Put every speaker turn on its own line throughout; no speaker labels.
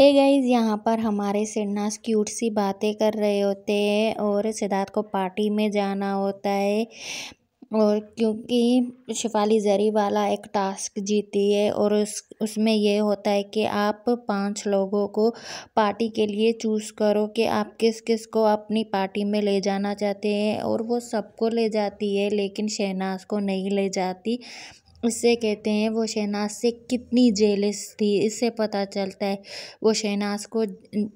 hey guys यहाँ पर हमारे सिन्नास क्यूट सी बातें कर रहे होते हैं और सिद्धार्थ को पार्टी में जाना होता है और क्योंकि शिफाली जरी वाला एक टास्क जीती है और उस उसमें यह होता है कि आप पांच लोगों को पार्टी के लिए चूज़ करो कि आप किस किस को अपनी पार्टी में ले जाना चाहते हैं और वो सबको ले जाती है लेकिन शहनाज को नहीं ले जाती इससे कहते हैं वो शहनाज से कितनी जेलिस थी इससे पता चलता है वो शहनाज को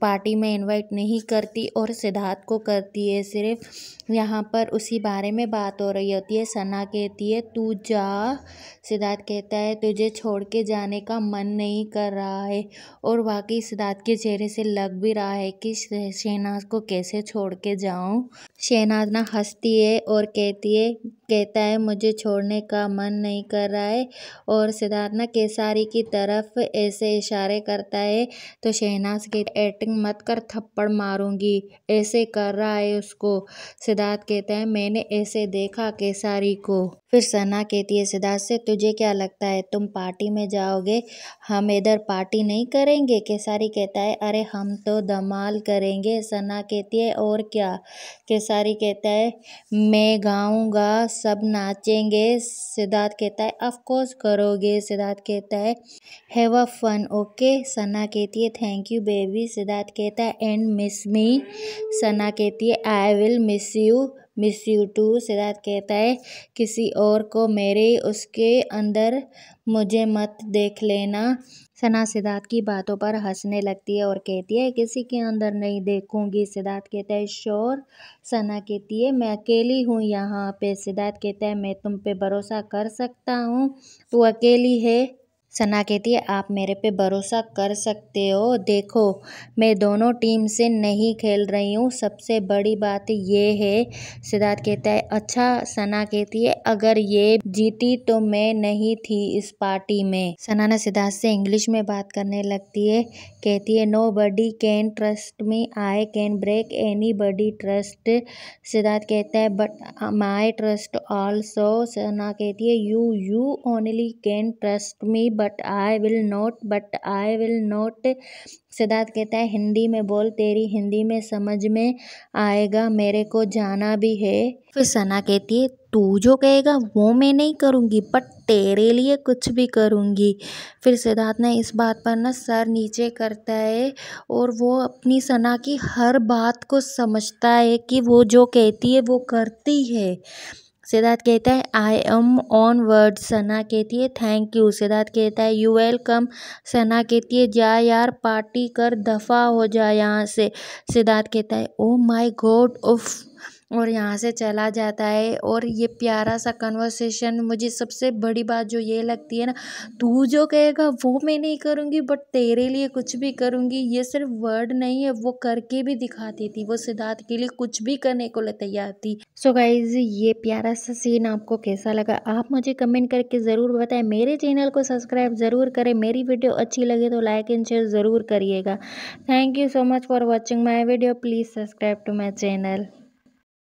पार्टी में इनवाइट नहीं करती और सिद्धार्थ को करती है सिर्फ यहाँ पर उसी बारे में बात हो रही होती है सना कहती है तू जा सिद्धार्थ कहता है तुझे छोड़ के जाने का मन नहीं कर रहा है और वाकई सिद्धार्थ के चेहरे से लग भी रहा है कि शहनाज को कैसे छोड़ के जाऊँ शहनाज ना हंसती है और कहती है कहता है मुझे छोड़ने का मन नहीं कर रहा है और सिद्धार्थ केसारी की तरफ ऐसे इशारे करता है तो शहनाज की एक्टिंग मत कर थप्पड़ मारूंगी ऐसे कर रहा है उसको सिद्धार्थ कहता है मैंने ऐसे देखा केसारी को फिर सना कहती है सिद्धार्थ से तुझे क्या लगता है तुम पार्टी में जाओगे हम इधर पार्टी नहीं करेंगे केसारी कहता है अरे हम तो धमाल करेंगे सना कहती है और क्या केसारी कहता है मैं गाऊंगा सब नाचेंगे सिद्धार्थ कहता है कोर्स करोगे सिद्धार्थ कहता है have a fun okay Sana कहती है थैंक यू बेबी सिद्धार्थ कहता है एंड मिस मी सना कहती है I will miss you miss you too Siddharth कहता है किसी और को मेरे उसके अंदर मुझे मत देख लेना सना सिद्धार्थ की बातों पर हंसने लगती है और कहती है किसी के अंदर नहीं देखूंगी सिद्धार्थ कहता है श्योर सना कहती है मैं अकेली हूँ यहाँ पे सिद्धार्थ कहता है मैं तुम पे भरोसा कर सकता हूँ तू अकेली है सना कहती है आप मेरे पे भरोसा कर सकते हो देखो मैं दोनों टीम से नहीं खेल रही हूँ सबसे बड़ी बात ये है सिद्धार्थ कहता है अच्छा सना कहती है अगर ये जीती तो मैं नहीं थी इस पार्टी में सना ना सिद्धार्थ से इंग्लिश में बात करने लगती है कहती है nobody can trust me I can break anybody trust Siddharth कहता है but my trust also Sana कहती है you you only can trust me but I will not but I will not Siddharth कहता है हिंदी में बोल तेरी हिंदी में समझ में आएगा मेरे को जाना भी है फिर सना कहती है तू जो कहेगा वो मैं नहीं करूँगी बट तेरे लिए कुछ भी करूँगी फिर सिद्धार्थ ने इस बात पर ना सर नीचे करता है और वो अपनी सना की हर बात को समझता है कि वो जो कहती है वो करती है सिद्धार्थ कहता है I am on word Sana कहती है थैंक यू सिद्धार्थ कहता है यू वेलकम सना कहती है जा यार पार्टी कर दफ़ा हो जा यहाँ से सिद्धार्थ कहता है ओ माई गॉड उफ़ और यहाँ से चला जाता है और ये प्यारा सा कन्वर्सेशन मुझे सबसे बड़ी बात जो ये लगती है ना तू जो कहेगा वो मैं नहीं करूँगी बट तेरे लिए कुछ भी करूँगी ये सिर्फ वर्ड नहीं है वो करके भी दिखाती थी वो सिद्धार्थ के लिए कुछ भी करने को ले तैयार थी सो गाइज ये प्यारा सा सीन आपको कैसा लगा आप मुझे कमेंट करके ज़रूर बताएं मेरे चैनल को सब्सक्राइब ज़रूर करें मेरी वीडियो अच्छी लगे तो लाइक एंड शेयर ज़रूर करिएगा thank you so much for watching my video please subscribe to my channel